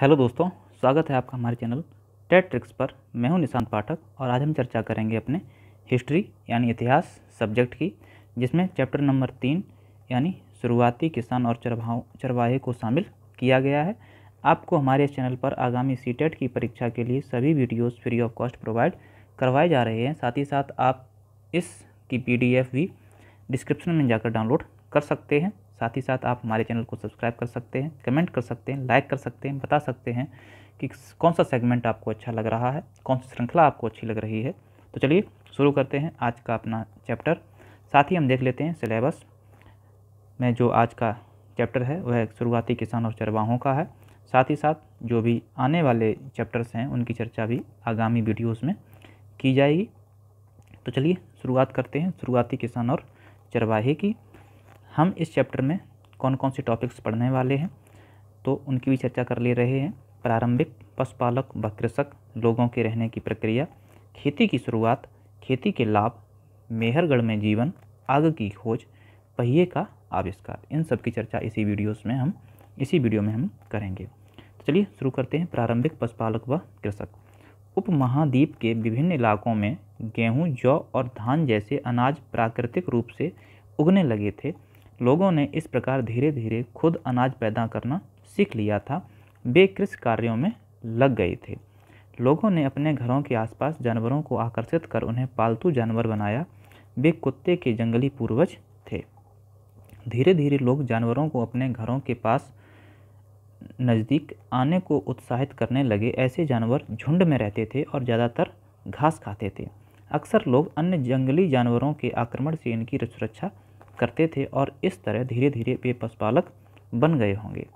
hello दोस्तों स्वागत है आपका हमारे चैनल टेट ट्रिक्स पर मैं हूं निशांत पाठक और आज हम चर्चा करेंगे अपने हिस्ट्री यानी इतिहास सब्जेक्ट की जिसमें चैप्टर नंबर तीन यानी शुरुआती किसान और चरवाओ चरवाहे को शामिल किया गया है आपको हमारे इस चैनल पर आगामी सी टेट की परीक्षा के लिए सभी videos free of cost provide करवाए जा रहे हैं साथ ही साथ आप इसकी पी भी डिस्क्रिप्शन में जाकर डाउनलोड कर सकते हैं साथ ही साथ आप हमारे चैनल को सब्सक्राइब कर सकते हैं कमेंट कर सकते हैं लाइक कर सकते हैं बता सकते हैं कि कौन सा सेगमेंट आपको अच्छा लग रहा है कौन सी श्रृंखला आपको अच्छी लग रही है तो चलिए शुरू करते हैं आज का अपना चैप्टर साथ ही हम देख लेते हैं सिलेबस में जो आज का चैप्टर है वह शुरुआती किसान और चरवाहों का है साथ ही साथ जो भी आने वाले चैप्टर्स हैं उनकी चर्चा भी आगामी वीडियोस में की जाएगी तो चलिए शुरुआत करते हैं शुरुआती किसान और चरवाहे की हम इस चैप्टर में कौन कौन से टॉपिक्स पढ़ने वाले हैं तो उनकी भी चर्चा कर ले रहे हैं प्रारंभिक पशुपालक व कृषक लोगों के रहने की प्रक्रिया खेती की शुरुआत खेती के लाभ मेहरगढ़ में जीवन आग की खोज पहिए का आविष्कार इन सब की चर्चा इसी वीडियोस में हम इसी वीडियो में हम करेंगे तो चलिए शुरू करते हैं प्रारंभिक पशुपालक व कृषक उपमहाद्वीप के विभिन्न इलाकों में गेहूं जौ और धान जैसे अनाज प्राकृतिक रूप से उगने लगे थे लोगों ने इस प्रकार धीरे धीरे खुद अनाज पैदा करना सीख लिया था वे कृषि कार्यों में लग गए थे लोगों ने अपने घरों के आसपास जानवरों को आकर्षित कर उन्हें पालतू जानवर बनाया वे कुत्ते के जंगली पूर्वज थे धीरे धीरे लोग जानवरों को अपने घरों के पास नज़दीक आने को उत्साहित करने लगे ऐसे जानवर झुंड में रहते थे और ज़्यादातर घास खाते थे अक्सर लोग अन्य जंगली जानवरों के आक्रमण से इनकी सुरक्षा करते थे और इस तरह धीरे धीरे वे पशुपालक बन गए होंगे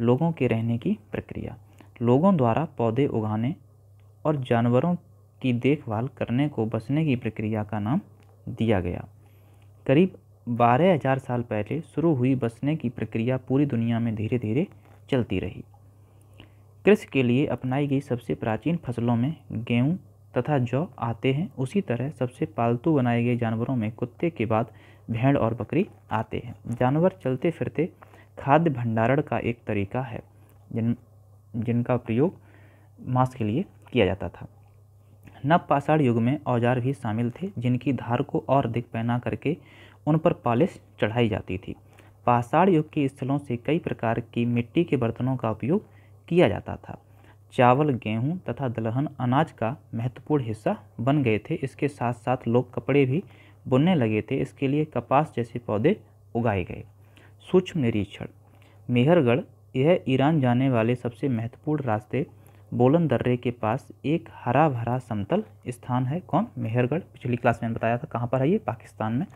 लोगों के रहने की प्रक्रिया लोगों द्वारा पौधे उगाने और जानवरों की देखभाल करने को बसने की प्रक्रिया का नाम दिया गया करीब 12,000 साल पहले शुरू हुई बसने की प्रक्रिया पूरी दुनिया में धीरे धीरे चलती रही कृषि के लिए अपनाई गई सबसे प्राचीन फसलों में गेहूँ तथा जौ आते हैं उसी तरह सबसे पालतू बनाए गए जानवरों में कुत्ते के बाद भेड़ और बकरी आते हैं जानवर चलते फिरते खाद्य भंडारण का एक तरीका है जिन जिनका प्रयोग मांस के लिए किया जाता था नवपाषाण युग में औजार भी शामिल थे जिनकी धार को और अधिक पहना करके उन पर पालिश चढ़ाई जाती थी पाषाण युग के स्थलों से कई प्रकार की मिट्टी के बर्तनों का उपयोग किया जाता था चावल गेहूं तथा दलहन अनाज का महत्वपूर्ण हिस्सा बन गए थे इसके साथ साथ लोग कपड़े भी बुनने लगे थे इसके लिए कपास जैसे पौधे उगाए गए सूक्ष्म निरीक्षण मेहरगढ़ यह ईरान जाने वाले सबसे महत्वपूर्ण रास्ते बोलन दर्रे के पास एक हरा भरा समतल स्थान है कौन मेहरगढ़ पिछली क्लास में बताया था कहाँ पर है ये पाकिस्तान में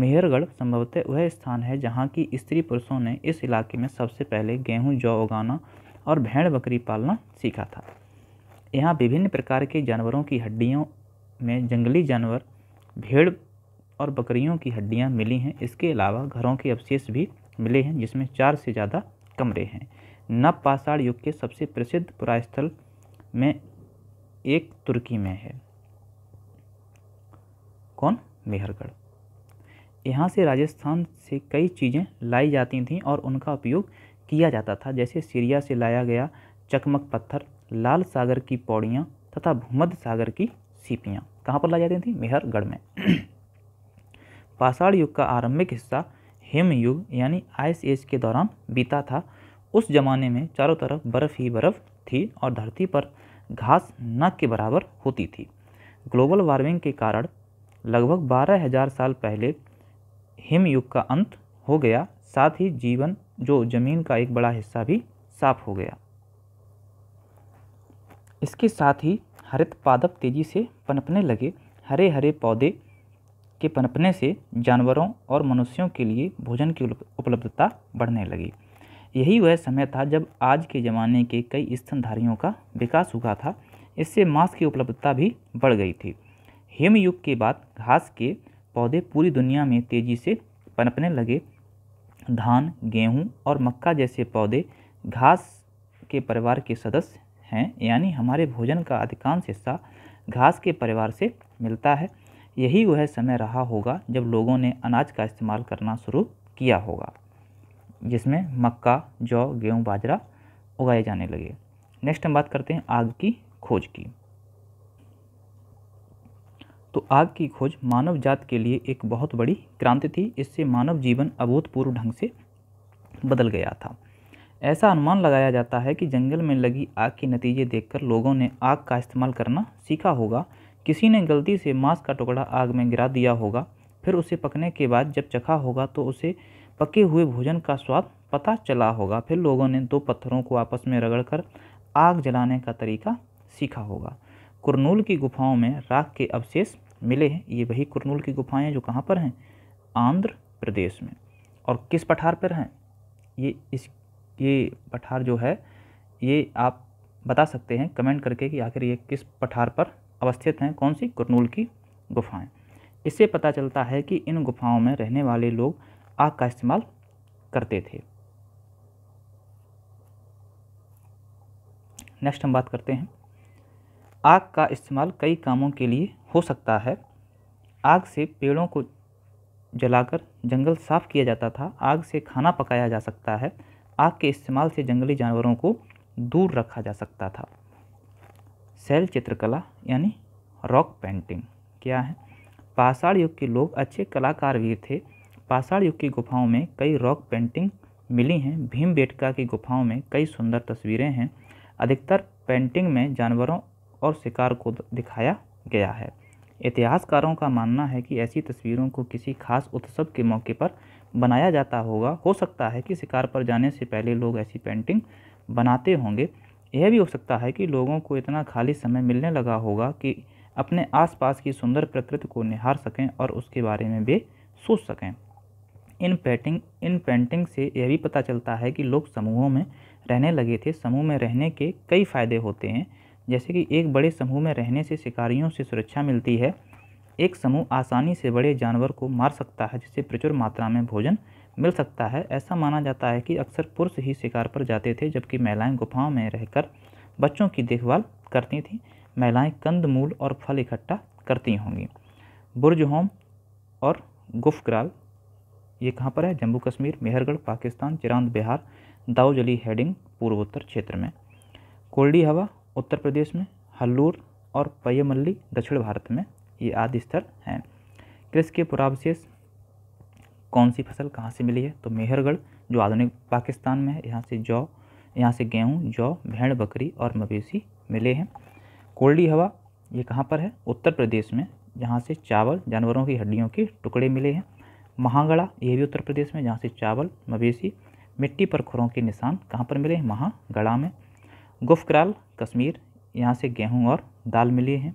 मेहरगढ़ संभवतः वह स्थान है जहाँ की स्त्री पुरुषों ने इस इलाके में सबसे पहले गेहूँ जौ उगाना और भेड़ बकरी पालना सीखा था यहाँ विभिन्न प्रकार के जानवरों की हड्डियों में जंगली जानवर भेड़ और बकरियों की हड्डियाँ मिली हैं इसके अलावा घरों के अवशेष भी मिले हैं जिसमें चार से ज़्यादा कमरे हैं नवपाषाण युग के सबसे प्रसिद्ध पुरास्थल में एक तुर्की में है कौन मेहरगढ़ यहाँ से राजस्थान से कई चीज़ें लाई जाती थीं और उनका उपयोग किया जाता था जैसे सीरिया से लाया गया चकमक पत्थर लाल सागर की पौड़ियाँ तथा भूमध्य सागर की सीपियाँ कहाँ पर लाई जाती थीं मेहरगढ़ में पाषाण युग का आरंभिक हिस्सा हिम युग यानी आइस एज के दौरान बीता था उस जमाने में चारों तरफ बर्फ़ ही बर्फ़ थी और धरती पर घास न के बराबर होती थी ग्लोबल वार्मिंग के कारण लगभग बारह हज़ार साल पहले हिम युग का अंत हो गया साथ ही जीवन जो ज़मीन का एक बड़ा हिस्सा भी साफ हो गया इसके साथ ही हरित पादप तेज़ी से पनपने लगे हरे हरे पौधे के पनपने से जानवरों और मनुष्यों के लिए भोजन की उपलब्धता बढ़ने लगी यही वह समय था जब आज के ज़माने के कई स्तनधारियों का विकास हुआ था इससे मांस की उपलब्धता भी बढ़ गई थी हिमयुग के बाद घास के पौधे पूरी दुनिया में तेज़ी से पनपने लगे धान गेहूं और मक्का जैसे पौधे घास के परिवार के सदस्य हैं यानी हमारे भोजन का अधिकांश हिस्सा घास के परिवार से मिलता है यही वह समय रहा होगा जब लोगों ने अनाज का इस्तेमाल करना शुरू किया होगा जिसमें मक्का जौ गेहूँ बाजरा उगाए जाने लगे नेक्स्ट हम बात करते हैं आग की खोज की तो आग की खोज मानव जात के लिए एक बहुत बड़ी क्रांति थी इससे मानव जीवन अभूतपूर्व ढंग से बदल गया था ऐसा अनुमान लगाया जाता है कि जंगल में लगी आग के नतीजे देखकर लोगों ने आग का इस्तेमाल करना सीखा होगा किसी ने गलती से मांस का टुकड़ा आग में गिरा दिया होगा फिर उसे पकने के बाद जब चखा होगा तो उसे पके हुए भोजन का स्वाद पता चला होगा फिर लोगों ने दो पत्थरों को आपस में रगड़कर आग जलाने का तरीका सीखा होगा कुरनूल की गुफाओं में राख के अवशेष मिले हैं ये वही कुरनूल की गुफाएं जो कहाँ पर हैं आंध्र प्रदेश में और किस पठार पर हैं ये इस ये पठार जो है ये आप बता सकते हैं कमेंट करके कि आखिर ये किस पठार पर अवस्थित हैं कौन सी कुरनूल की गुफाएं इससे पता चलता है कि इन गुफाओं में रहने वाले लोग आग का इस्तेमाल करते थे नेक्स्ट हम बात करते हैं आग का इस्तेमाल कई कामों के लिए हो सकता है आग से पेड़ों को जलाकर जंगल साफ किया जाता था आग से खाना पकाया जा सकता है आग के इस्तेमाल से जंगली जानवरों को दूर रखा जा सकता था सेल चित्रकला यानी रॉक पेंटिंग क्या है पाषाण युग के लोग अच्छे कलाकार भी थे पाषाण युग की गुफाओं में कई रॉक पेंटिंग मिली हैं भीम बेटका की गुफाओं में कई सुंदर तस्वीरें हैं अधिकतर पेंटिंग में जानवरों और शिकार को दिखाया गया है इतिहासकारों का मानना है कि ऐसी तस्वीरों को किसी खास उत्सव के मौके पर बनाया जाता होगा हो सकता है कि शिकार पर जाने से पहले लोग ऐसी पेंटिंग बनाते होंगे यह भी हो सकता है कि लोगों को इतना खाली समय मिलने लगा होगा कि अपने आसपास की सुंदर प्रकृति को निहार सकें और उसके बारे में भी सोच सकें इन पेंटिंग इन पेंटिंग से यह भी पता चलता है कि लोग समूहों में रहने लगे थे समूह में रहने के कई फ़ायदे होते हैं जैसे कि एक बड़े समूह में रहने से शिकारियों से सुरक्षा मिलती है एक समूह आसानी से बड़े जानवर को मार सकता है जिससे प्रचुर मात्रा में भोजन मिल सकता है ऐसा माना जाता है कि अक्सर पुरुष ही शिकार पर जाते थे जबकि महिलाएं गुफाओं में रहकर बच्चों की देखभाल करती थीं महिलाएं कंद मूल और फल इकट्ठा करती होंगी बुर्ज होम और गुफग्राल ये कहाँ पर है जम्मू कश्मीर मेहरगढ़ पाकिस्तान चिरांद बिहार दाऊजली हेडिंग पूर्वोत्तर क्षेत्र में कोल्डी हवा उत्तर प्रदेश में हल्लूर और पयमल्ली दक्षिण भारत में ये आदि स्थल हैं कृषि के पुरावशेष कौन सी फसल कहाँ से मिली है तो मेहरगढ़ जो आधुनिक पाकिस्तान में है यहाँ से जौ यहाँ से गेहूँ जौ भेड़ बकरी और मवेशी मिले हैं कोल्डी हवा ये कहाँ पर है उत्तर प्रदेश में जहाँ से चावल जानवरों की हड्डियों के टुकड़े मिले हैं महागड़ा ये भी उत्तर प्रदेश में जहाँ से चावल मवेशी मिट्टी पर खुरों के निशान कहाँ पर मिले हैं महागड़ा में गुफकराल कश्मीर यहाँ से गेहूँ और दाल मिली हैं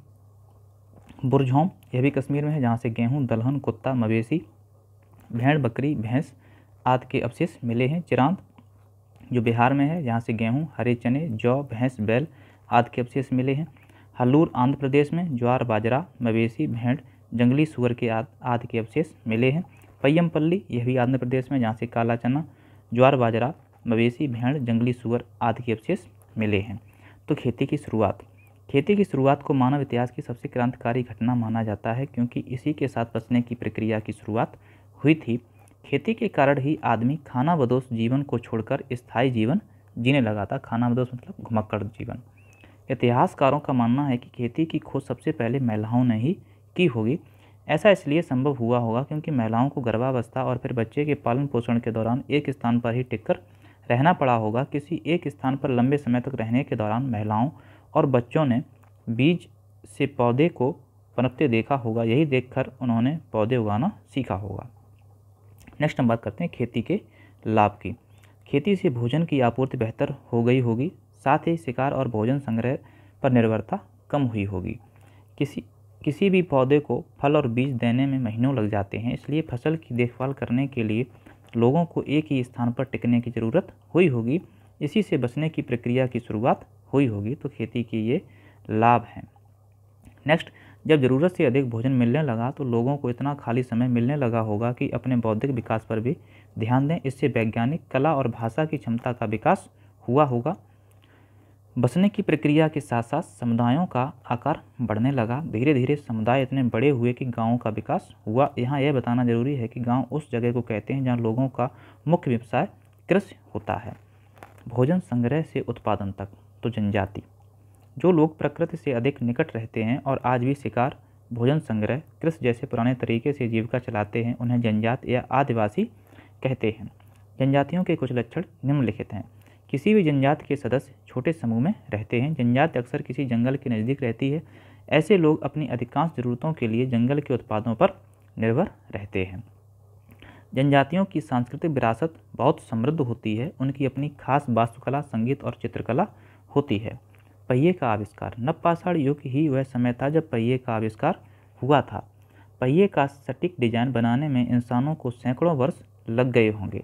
बुरझोम यह भी कश्मीर में है जहाँ से गेहूँ दलहन कुत्ता मवेशी भेड़ बकरी भैंस आदि के अवशेष मिले हैं चिरांत जो बिहार में है यहाँ से गेहूँ हरे चने जौ भैंस बैल आदि के अवशेष मिले हैं हल्लूर आंध्र प्रदेश में ज्वार बाजरा मवेशी भेड़ जंगली सुअर के आदि के अवशेष मिले हैं पय्यमपल्ली यह भी आंध्र प्रदेश में जहाँ से काला चना ज्वार बाजरा मवेशी भेड़ जंगली सुअर आदि के अवशेष मिले हैं तो खेती की शुरुआत खेती की शुरुआत को मानव इतिहास की सबसे क्रांतिकारी घटना माना जाता है क्योंकि इसी के साथ बसने की प्रक्रिया की शुरुआत हुई थी खेती के कारण ही आदमी खाना बदोश जीवन को छोड़कर स्थायी जीवन जीने लगा था खाना बदोश मतलब घुमक्कड़ जीवन इतिहासकारों का मानना है कि खेती की खोज सबसे पहले महिलाओं ने ही की होगी ऐसा इसलिए संभव हुआ होगा क्योंकि महिलाओं को गर्भावस्था और फिर बच्चे के पालन पोषण के दौरान एक स्थान पर ही टिककर रहना पड़ा होगा किसी एक स्थान पर लंबे समय तक रहने के दौरान महिलाओं और बच्चों ने बीज से पौधे को पनपते देखा होगा यही देखकर उन्होंने पौधे उगाना सीखा होगा नेक्स्ट हम बात करते हैं खेती के लाभ की खेती से भोजन की आपूर्ति बेहतर हो गई होगी साथ ही शिकार और भोजन संग्रह पर निर्भरता कम हुई होगी किसी किसी भी पौधे को फल और बीज देने में महीनों लग जाते हैं इसलिए फसल की देखभाल करने के लिए लोगों को एक ही स्थान पर टिकने की ज़रूरत हुई होगी इसी से बचने की प्रक्रिया की शुरुआत हुई होगी तो खेती के ये लाभ हैं नेक्स्ट जब ज़रूरत से अधिक भोजन मिलने लगा तो लोगों को इतना खाली समय मिलने लगा होगा कि अपने बौद्धिक विकास पर भी ध्यान दें इससे वैज्ञानिक कला और भाषा की क्षमता का विकास हुआ होगा बसने की प्रक्रिया के साथ साथ समुदायों का आकार बढ़ने लगा धीरे धीरे समुदाय इतने बड़े हुए कि गाँव का विकास हुआ यहाँ यह बताना जरूरी है कि गाँव उस जगह को कहते हैं जहाँ लोगों का मुख्य व्यवसाय कृषि होता है भोजन संग्रह से उत्पादन तक तो जनजाति जो लोग प्रकृति से अधिक निकट रहते हैं और आज भी शिकार भोजन संग्रह कृषि जैसे पुराने तरीके से जीविका चलाते हैं उन्हें जनजात या आदिवासी कहते हैं जनजातियों के कुछ लक्षण निम्नलिखित हैं किसी भी जनजात के सदस्य छोटे समूह में रहते हैं जनजाति अक्सर किसी जंगल के नज़दीक रहती है ऐसे लोग अपनी अधिकांश ज़रूरतों के लिए जंगल के उत्पादों पर निर्भर रहते हैं जनजातियों की सांस्कृतिक विरासत बहुत समृद्ध होती है उनकी अपनी खास वास्तुकला संगीत और चित्रकला होती है पहिए का आविष्कार नवपाषाण युग ही वह समय था जब पहिए का आविष्कार हुआ था पहिए का सटीक डिजाइन बनाने में इंसानों को सैकड़ों वर्ष लग गए होंगे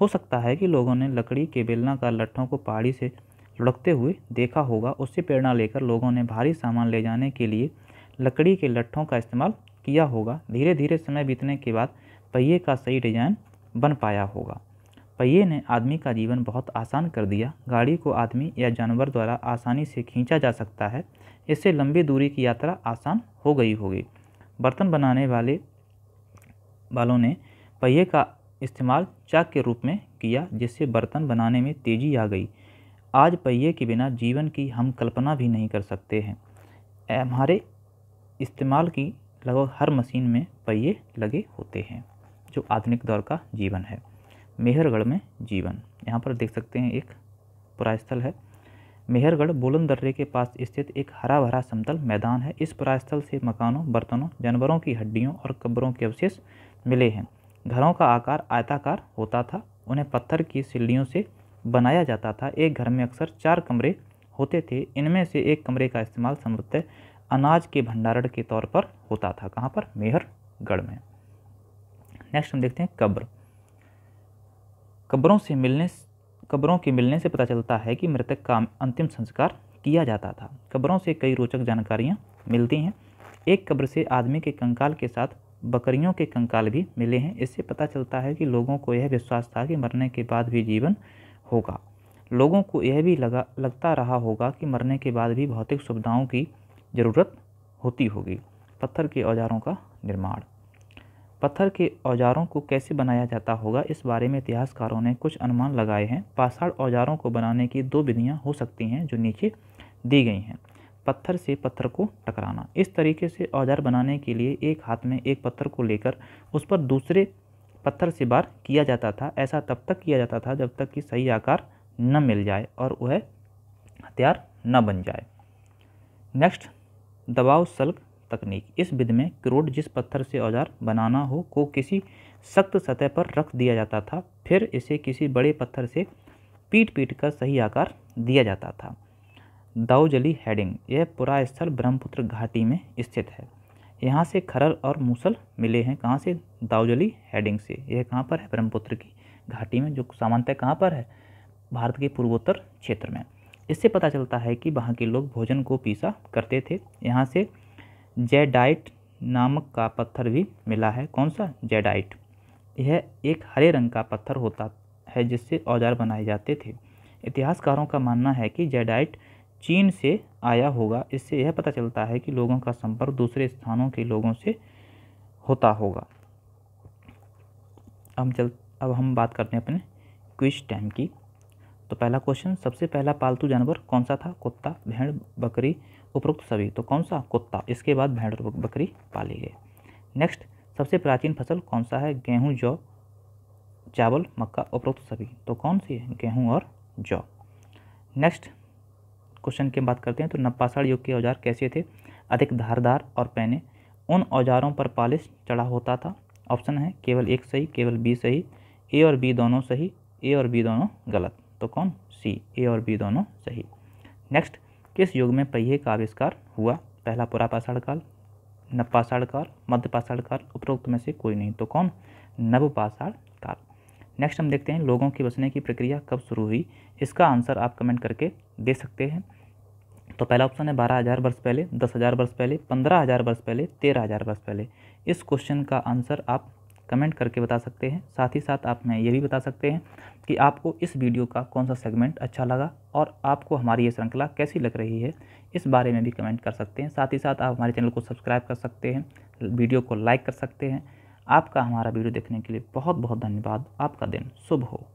हो सकता है कि लोगों ने लकड़ी के बेलनाकार लट्ठों को पहाड़ी से लुढ़कते हुए देखा होगा उससे प्रेरणा लेकर लोगों ने भारी सामान ले जाने के लिए लकड़ी के लट्ठों का इस्तेमाल किया होगा धीरे धीरे समय बीतने के बाद पहिए का सही डिजाइन बन पाया होगा पहिए ने आदमी का जीवन बहुत आसान कर दिया गाड़ी को आदमी या जानवर द्वारा आसानी से खींचा जा सकता है इससे लंबी दूरी की यात्रा आसान हो गई होगी बर्तन बनाने वाले वालों ने पहिए का इस्तेमाल चाक के रूप में किया जिससे बर्तन बनाने में तेज़ी आ गई आज पहिए के बिना जीवन की हम कल्पना भी नहीं कर सकते हैं हमारे इस्तेमाल की लगभग हर मशीन में पहिए लगे होते हैं जो आधुनिक दौर का जीवन है मेहरगढ़ में जीवन यहाँ पर देख सकते हैं एक पुरास्थल है मेहरगढ़ बुलंद दर्रे के पास स्थित एक हरा भरा समतल मैदान है इस पुरास्थल से मकानों बर्तनों जानवरों की हड्डियों और कब्रों के अवशेष मिले हैं घरों का आकार आयताकार होता था उन्हें पत्थर की सीढ़ियों से बनाया जाता था एक घर में अक्सर चार कमरे होते थे इनमें से एक कमरे का इस्तेमाल समृद्ध अनाज के भंडारण के तौर पर होता था कहाँ पर मेहरगढ़ में नेक्स्ट हम देखते हैं कब्र कब्रों से मिलने कब्रों के मिलने से पता चलता है कि मृतक का अंतिम संस्कार किया जाता था कब्रों से कई रोचक जानकारियाँ मिलती हैं एक कब्र से आदमी के कंकाल के साथ बकरियों के कंकाल भी मिले हैं इससे पता चलता है कि लोगों को यह विश्वास था कि मरने के बाद भी जीवन होगा लोगों को यह भी लगा लगता रहा होगा कि मरने के बाद भी भौतिक सुविधाओं की ज़रूरत होती होगी पत्थर के औजारों का निर्माण पत्थर के औजारों को कैसे बनाया जाता होगा इस बारे में इतिहासकारों ने कुछ अनुमान लगाए हैं पाषाण औजारों को बनाने की दो विधियाँ हो सकती हैं जो नीचे दी गई हैं पत्थर से पत्थर को टकराना इस तरीके से औजार बनाने के लिए एक हाथ में एक पत्थर को लेकर उस पर दूसरे पत्थर से बार किया जाता था ऐसा तब तक किया जाता था जब तक कि सही आकार न मिल जाए और वह हथियार न बन जाए नेक्स्ट दबाव सल्क तकनीक इस विधि में क्रोड जिस पत्थर से औजार बनाना हो को किसी सख्त सतह पर रख दिया जाता था फिर इसे किसी बड़े पत्थर से पीट पीट कर सही आकार दिया जाता था दाऊजली हेडिंग यह पूरा स्थल ब्रह्मपुत्र घाटी में स्थित है यहाँ से खरर और मूसल मिले हैं कहाँ से दाऊजली हेडिंग से यह कहाँ पर है ब्रह्मपुत्र की घाटी में जो सामान्यतः कहाँ पर है भारत के पूर्वोत्तर क्षेत्र में इससे पता चलता है कि वहाँ के लोग भोजन को पीसा करते थे यहाँ से जेडाइट नामक का पत्थर भी मिला है कौन सा जेडाइट यह एक हरे रंग का पत्थर होता है जिससे औजार बनाए जाते थे इतिहासकारों का मानना है कि जेडाइट चीन से आया होगा इससे यह पता चलता है कि लोगों का संपर्क दूसरे स्थानों के लोगों से होता होगा अब चल अब हम बात करते हैं अपने क्विज टाइम की तो पहला क्वेश्चन सबसे पहला पालतू जानवर कौन सा था कुत्ता भेड़ बकरी उपरोक्त सभी तो कौन सा कुत्ता इसके बाद भेड़ और बकरी पाली गई नेक्स्ट सबसे प्राचीन फसल कौन सा है गेहूँ जौ चावल मक्का उपरोक्त सभी तो कौन सी है गेहूँ और जौ नेक्स्ट क्वेश्चन की बात करते हैं तो नपासाड़ युग के औजार कैसे थे अधिक धारदार और पहने उन औजारों पर पालिश चढ़ा होता था ऑप्शन है केवल एक सही केवल बी सही ए और बी दोनों सही ए और बी दोनों गलत तो कौन सी ए और बी दोनों सही नेक्स्ट किस युग में पहिए का आविष्कार हुआ पहला पुरा पाषाण काल नवपाषाण काल मध्य पाषाण काल उपरोक्त में से कोई नहीं तो कौन नवपाषाण काल नेक्स्ट हम देखते हैं लोगों की बसने की प्रक्रिया कब शुरू हुई इसका आंसर आप कमेंट करके दे सकते हैं तो पहला ऑप्शन है बारह हज़ार वर्ष पहले दस हज़ार वर्ष पहले पंद्रह हज़ार वर्ष पहले तेरह हज़ार वर्ष पहले इस क्वेश्चन का आंसर आप कमेंट करके बता सकते हैं साथ ही साथ आप हमें ये भी बता सकते हैं कि आपको इस वीडियो का कौन सा सेगमेंट अच्छा लगा और आपको हमारी ये श्रृंखला कैसी लग रही है इस बारे में भी कमेंट कर सकते हैं साथ ही साथ आप हमारे चैनल को सब्सक्राइब कर सकते हैं वीडियो को लाइक कर सकते हैं आपका हमारा वीडियो देखने के लिए बहुत बहुत धन्यवाद आपका दिन शुभ हो